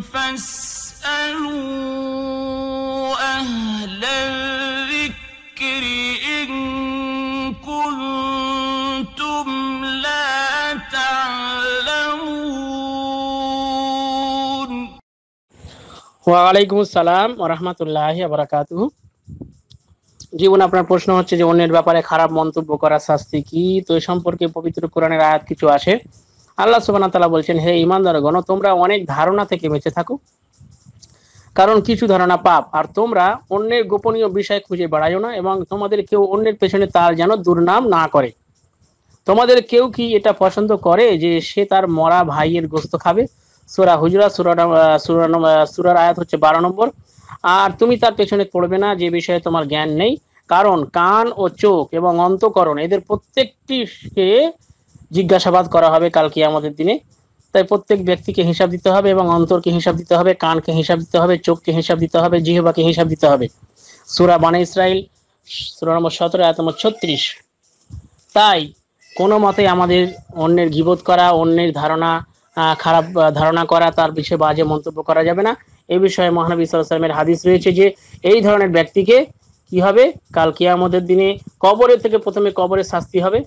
فاسألوا أهل الذكر إن كنتم لا تعلمون ওয়ালাইকুম আসসালাম রহমতুল্লাহ আবরাকাতু জীবন আপনার প্রশ্ন হচ্ছে যে অন্যের ব্যাপারে খারাপ মন্তব্য করার শাস্তি কি তো এ সম্পর্কে পবিত্র কোরআনের আয়াত কিছু আছে আল্লাহ সুবাহ তালা বলছেন হে গণ তোমরা অনেক ধারণা থেকে বেঁচে থাকো কারণ কিছু ধারণা পাপ আর তোমরা অন্যের গোপনীয় বিষয় খুঁজে বেড়াইও না এবং তোমাদের কেউ অন্যের পেছনে তার যেন দুর্নাম না করে তোমাদের কেউ কি এটা পছন্দ করে যে সে তার মরা ভাইয়ের গোস্ত খাবে সুরা হুজরা সুরার আয়াত হচ্ছে বারো নম্বর আর তুমি তার পেছনে পড়বে না যে বিষয়ে তোমার জ্ঞান নেই কারণ কান ও চোখ এবং অন্তকরণ এদের প্রত্যেকটিকে জিজ্ঞাসাবাদ করা হবে কালকে আমাদের দিনে তাই প্রত্যেক ব্যক্তিকে হিসাব দিতে হবে এবং অন্তরকে হিসাব দিতে হবে কানকে হিসাব দিতে হবে চোখকে হিসাব দিতে হবে জিহবাকে হিসাব দিতে হবে সুরা বানে ইসরায়েল সুরা নম্বর সতেরো এত নম্বর ছত্রিশ তাই কোনো মতে আমাদের অন্যের গিবোধ করা অন্যের ধারণা খারাপ ধারণা করা তার বিষয়ে বাজে মন্তব্য করা যাবে না এ বিষয়ে মহানবী সাল্লামের হাদিস রয়েছে যে এই ধরনের ব্যক্তিকে কি হবে কাল আমাদের দিনে কবরের থেকে প্রথমে কবরের শাস্তি হবে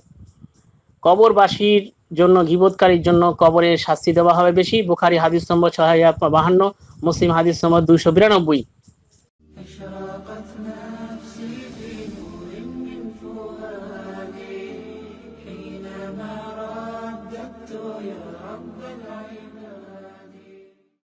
কবরবাসীর জন্য গিবোধকারীর জন্য কবরে শাস্তি দেওয়া হবে বেশি বুখারি হাদিস নম্বর ছয় হাজার বাহান্ন মুসলিম হাদিস নম্বর দুইশো বিরানব্বই